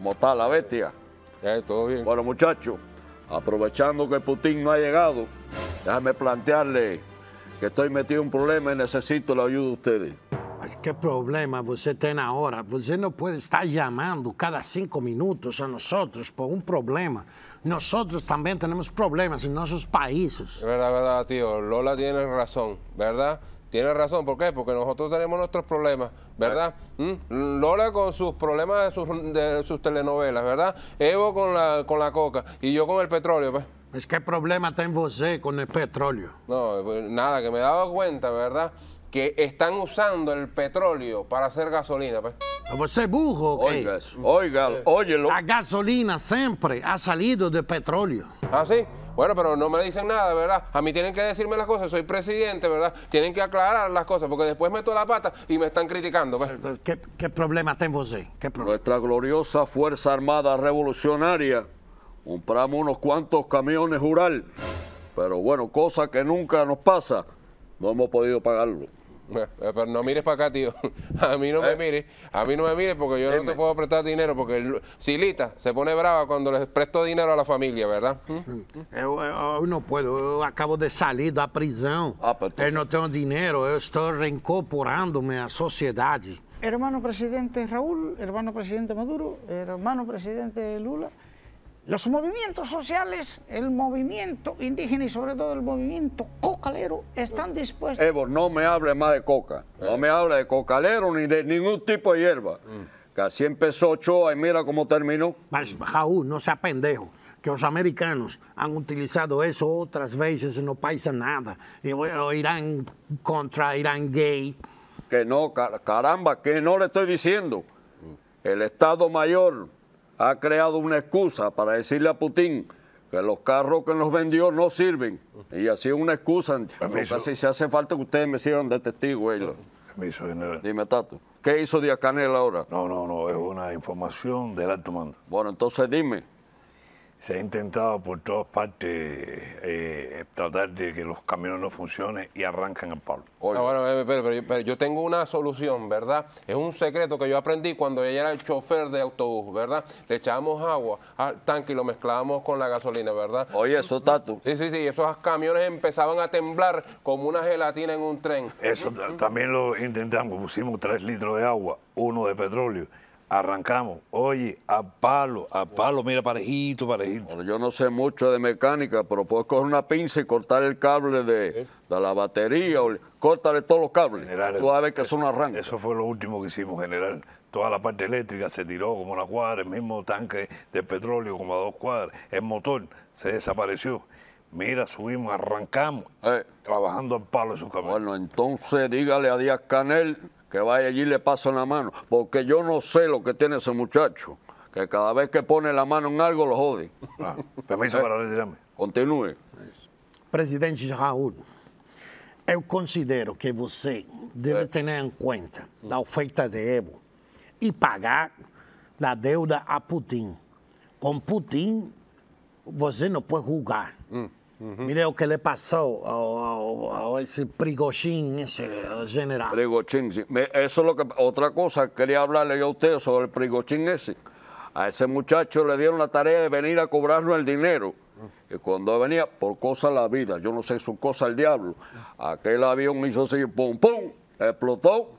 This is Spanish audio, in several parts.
¿Cómo está la bestia? todo bien. Bueno, muchachos, aprovechando que Putin no ha llegado, déjame plantearle que estoy metido en un problema y necesito la ayuda de ustedes. ¿Qué problema usted tiene ahora? Usted no puede estar llamando cada cinco minutos a nosotros por un problema. Nosotros también tenemos problemas en nuestros países. Es verdad, verdad, tío. Lola tiene razón, ¿verdad? Tiene razón, ¿por qué? Porque nosotros tenemos nuestros problemas, ¿verdad? Mm, Lola con sus problemas de sus, telenovelas, ¿verdad? Evo con la, con la coca y yo con el petróleo, pues. Es que problema ten usted con el petróleo. No, pues, nada, que me he dado cuenta, ¿verdad? Que están usando el petróleo para hacer gasolina, pues. ¿Vos é burro, Oiga, oiga, óyelo. La gasolina siempre ha salido de petróleo. Ah, sí? Bueno, pero no me dicen nada, ¿verdad? A mí tienen que decirme las cosas, soy presidente, ¿verdad? Tienen que aclarar las cosas, porque después meto la pata y me están criticando. Pues. ¿Qué, problema tengo usted? Nuestra gloriosa Fuerza Armada Revolucionaria. Compramos unos cuantos camiones rural, pero bueno, cosa que nunca nos pasa, no hemos podido pagarlo. Pero no mires para acá, tío. Eh. A mí no me mires. A mí no me mire porque yo no te puedo prestar dinero. Porque Silita se pone brava cuando le presto dinero a la familia, ¿verdad? Yo eh, no puedo, acabo de salir de prisión ah, prisión, yo no tengo dinero, yo estoy reincorporándome a sociedad. Hermano presidente Raúl, hermano presidente Maduro, hermano presidente Lula. Los movimientos sociales, el movimiento indígena y sobre todo el movimiento cocalero están dispuestos. Evo, no me hable más de coca, no me hable de cocalero ni de ningún tipo de hierba. Mm. Que así empezó Ochoa y mira cómo terminó. Jaú, no sea pendejo que los americanos han utilizado eso otras veces y no pasa nada. Irán contra Irán gay. Que no, caramba, que no le estoy diciendo. Mm. El Estado Mayor ha creado una excusa para decirle a Putin que los carros que nos vendió no sirven. Y así una excusa. Si se hace falta que ustedes me sirvan de testigo. Ellos. general. Dime, Tato. ¿Qué hizo Díaz Canel ahora? No, no, no, es una información del alto mando. Bueno, entonces dime, se ha intentado por todas partes eh, tratar de que los camiones no funcionen y arrancan el palo. Eh, pero, yo tengo una solución, ¿verdad? Es un secreto que yo aprendí cuando ella era el chofer de autobús, ¿verdad? Le echábamos agua al tanque y lo mezclábamos con la gasolina, ¿verdad? Oye, eso está tú. Sí, sí, sí, esos camiones empezaban a temblar como una gelatina en un tren. Eso también lo intentamos, pusimos tres litros de agua, uno de petróleo Arrancamos. Oye, a palo, a palo, mira, parejito, parejito. Bueno, yo no sé mucho de mecánica, pero puedes coger una pinza y cortar el cable de, la batería, o, córtale todos los cables. Tú vas que eso, un arranque. Eso fue lo último que hicimos, general. Toda la parte eléctrica se tiró como una cuadra, el mismo tanque de petróleo como a dos cuadras, el motor se desapareció. Mira, subimos, arrancamos, eh. trabajando al palo de su camino Bueno, entonces dígale a Díaz Canel que vaya allí y le pasen la mano, porque yo no sé lo que tiene ese muchacho, que cada vez que pone la mano en algo lo jode. Ah, permiso eh, para retirarme. Continúe. Presidente Raúl, yo considero que usted debe eh. tener en cuenta la oferta de Evo y pagar la deuda a Putin. Con Putin, usted no puede jugar. Mm. Mire lo que le pasó a, ese prigochín ese general. Prigochín, sí. Eso lo que. Otra cosa, quería hablarle yo a usted sobre el prigochín ese. A ese muchacho le dieron la tarea de venir a cobrarnos el dinero. Y cuando venía, por cosa la vida, yo no sé, su cosa el diablo. Aquel avión hizo así, pum, pum, explotó.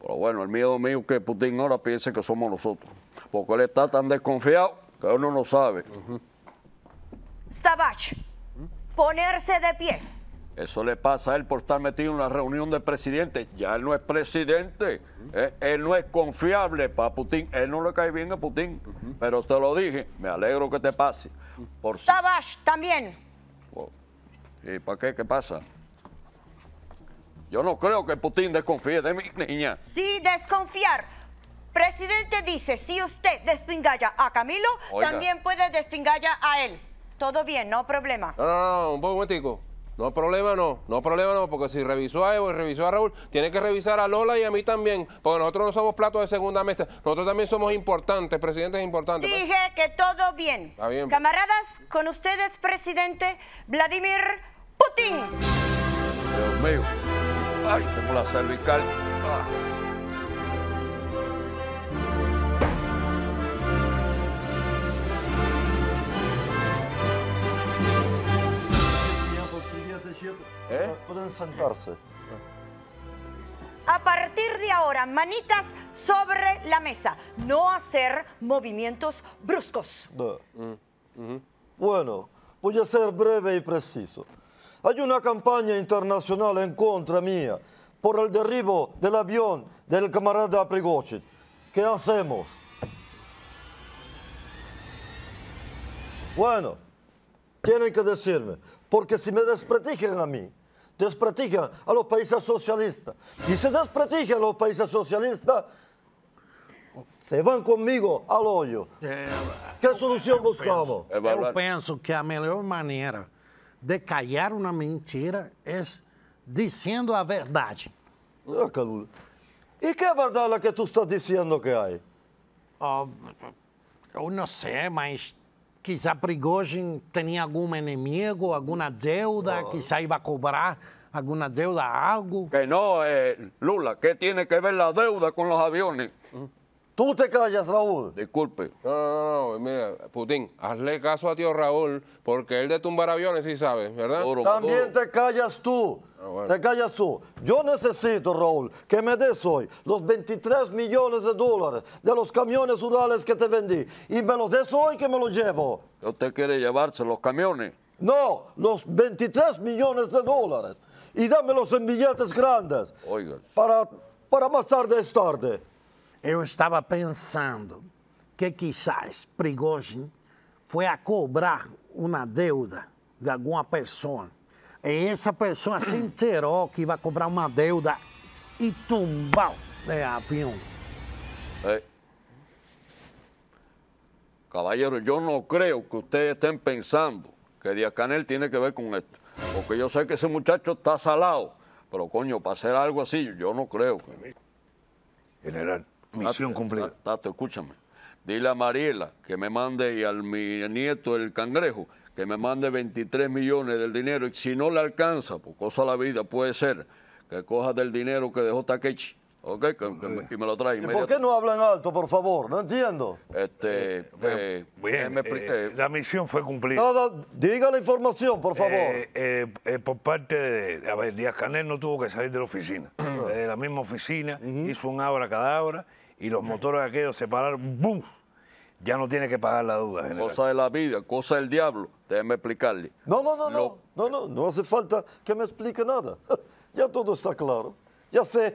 Pero bueno, el miedo mío es que Putin ahora piense que somos nosotros. Porque él está tan desconfiado que uno no sabe ponerse de pie. Eso le pasa a él por estar metido en una reunión de PRESIDENTE. Ya él no es presidente. Eh, él, no es confiable para Putin. Él no le cae bien a Putin. Pero te lo dije, me alegro que te pase. Por Sabash también. Oh. ¿Y para qué? ¿Qué pasa? Yo no creo que Putin desconfíe de mí, niña. Sí, desconfiar. Presidente dice, si usted despingalla a Camilo, también puede despingalla a él todo bien, no problema. No, no, no, un poco, No problema no, no problema no, porque si revisó a Evo y revisó a Raúl, tiene que revisar a Lola y a mí también, porque nosotros no somos platos de segunda mesa, nosotros también somos importantes, presidentes importantes. Pues. Dije que todo bien. Está bien. Pues. Camaradas, con ustedes, presidente Vladimir Putin. Dios mío, ay, tengo la cervical. Ah. sentarse. A partir de ahora, manitas sobre la mesa. No hacer movimientos bruscos. Mm, bueno, voy a ser breve y preciso. Hay una campaña internacional en contra mía por el derribo del avión del camarada Prigozhin. ¿Qué hacemos? Bueno, tienen que decirme, porque si me desprestigian a mí, despratiha a los países é socialistas. e se a los países é socialistas, se vão comigo ao olho É, é que solução buscamos? Eu penso, eu penso que a melhor maneira de calhar uma mentira é dizendo a verdade. Ah, Calula. E que é verdade que tu está dizendo que há? Oh, eu não sei, mas Quizá Prigozhin tenía algún enemigo, alguna deuda, quizá iba a cobrar alguna deuda, algo. Que no, eh, Lula, ¿qué tiene que ver la deuda con los aviones? Mm. Tú te callas, Raúl. Disculpe. No, no, no, mira, Putin, hazle caso a tío Raúl, porque él de tumbar aviones sí sabe, ¿verdad? También te callas tú. Ah, te callas tú. Yo necesito, Raúl, que me des hoy los 23 millones de dólares de los camiones rurales que te vendí. Y me los des hoy que me los llevo. ¿Usted quiere llevarse los camiones? No, los 23 millones de dólares. Y dámelos en billetes grandes. Oiga. Para, para más tarde es tarde. eu estava pensando que quizás Prigozhin foi a cobrar uma deuda de alguma pessoa. E essa pessoa se enterou que ia cobrar uma deuda e tumbou de avião. É. Caballero, eu não creio que vocês estén pensando que Díaz Canel tiene que ver com isso. Porque eu sei que esse muchacho está salado. mas coño, para ser algo assim, eu não creio, Que... General, Misión cumplida. Tato, escúchame. Dile a Mariela que me mande y al mi nieto el cangrejo que me mande 23 millones del dinero y si no le alcanza, por cosa de la vida puede ser, que coja del dinero que dejó Takechi Ok, que, y me lo trae. por qué no hablan alto, por favor? No entiendo. Este, eh, eh, bien, eh, la misión fue cumplida. diga la información, por favor. por parte de, a ver, Díaz Canel no tuvo que salir de la oficina. de la misma oficina, hizo un hizo un abra, y los motores aquellos se pararon, ¡bum! Ya no tiene que pagar la duda. Cosa de la vida, cosa del diablo. Déjeme explicarle. No, no, no, no, no, no, no hace falta que me explique nada. ya todo está claro. Ya sé